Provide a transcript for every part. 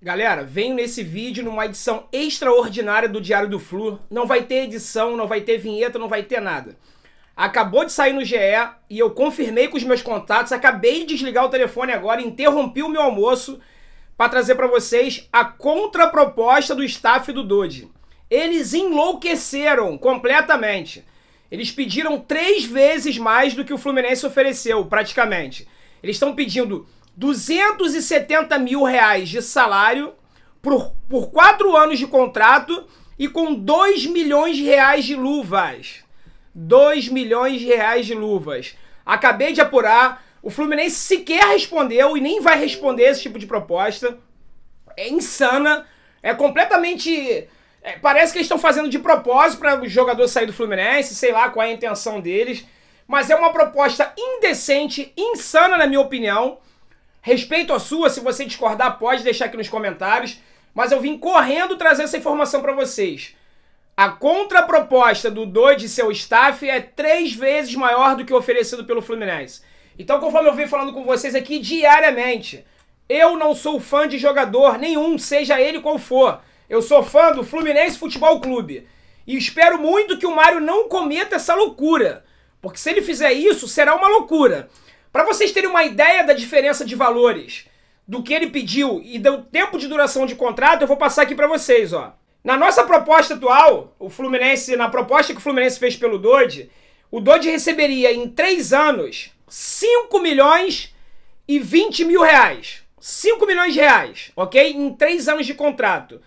Galera, venho nesse vídeo numa edição extraordinária do Diário do Flu. Não vai ter edição, não vai ter vinheta, não vai ter nada. Acabou de sair no GE e eu confirmei com os meus contatos, acabei de desligar o telefone agora, interrompi o meu almoço para trazer para vocês a contraproposta do staff do Dodi. Eles enlouqueceram completamente. Eles pediram três vezes mais do que o Fluminense ofereceu, praticamente. Eles estão pedindo 270 mil reais de salário por, por quatro anos de contrato e com 2 milhões de reais de luvas. 2 milhões de reais de luvas. Acabei de apurar, o Fluminense sequer respondeu e nem vai responder esse tipo de proposta. É insana, é completamente. É, parece que eles estão fazendo de propósito para o jogador sair do Fluminense, sei lá qual é a intenção deles. Mas é uma proposta indecente, insana, na minha opinião. Respeito a sua, se você discordar, pode deixar aqui nos comentários. Mas eu vim correndo trazer essa informação para vocês. A contraproposta do Doide e seu staff é três vezes maior do que oferecido pelo Fluminense. Então, conforme eu venho falando com vocês aqui diariamente, eu não sou fã de jogador nenhum, seja ele qual for. Eu sou fã do Fluminense Futebol Clube. E espero muito que o Mário não cometa essa loucura. Porque se ele fizer isso, será uma loucura. Para vocês terem uma ideia da diferença de valores do que ele pediu e do tempo de duração de contrato, eu vou passar aqui para vocês, ó. Na nossa proposta atual, o Fluminense, na proposta que o Fluminense fez pelo Dodge, o Dodge receberia em três anos 5 milhões e 20 mil reais. 5 milhões de reais, ok? Em três anos de contrato.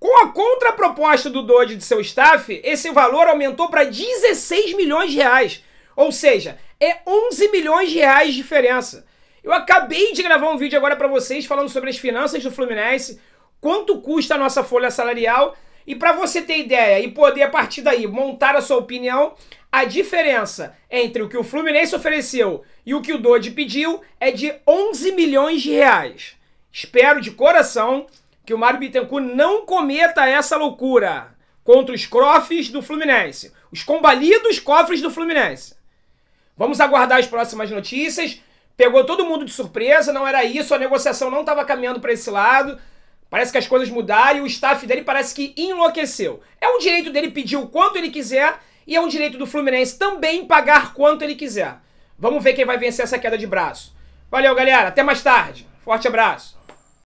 Com a contraproposta do Dodge de seu staff, esse valor aumentou para 16 milhões de reais. Ou seja, é 11 milhões de reais de diferença. Eu acabei de gravar um vídeo agora para vocês falando sobre as finanças do Fluminense, quanto custa a nossa folha salarial e para você ter ideia e poder a partir daí montar a sua opinião, a diferença entre o que o Fluminense ofereceu e o que o Dodge pediu é de 11 milhões de reais. Espero de coração que o Mário Bittencourt não cometa essa loucura contra os cofres do Fluminense, os combalidos cofres do Fluminense. Vamos aguardar as próximas notícias. Pegou todo mundo de surpresa, não era isso, a negociação não estava caminhando para esse lado. Parece que as coisas mudaram e o staff dele parece que enlouqueceu. É um direito dele pedir o quanto ele quiser e é um direito do Fluminense também pagar quanto ele quiser. Vamos ver quem vai vencer essa queda de braço. Valeu, galera. Até mais tarde. Forte abraço.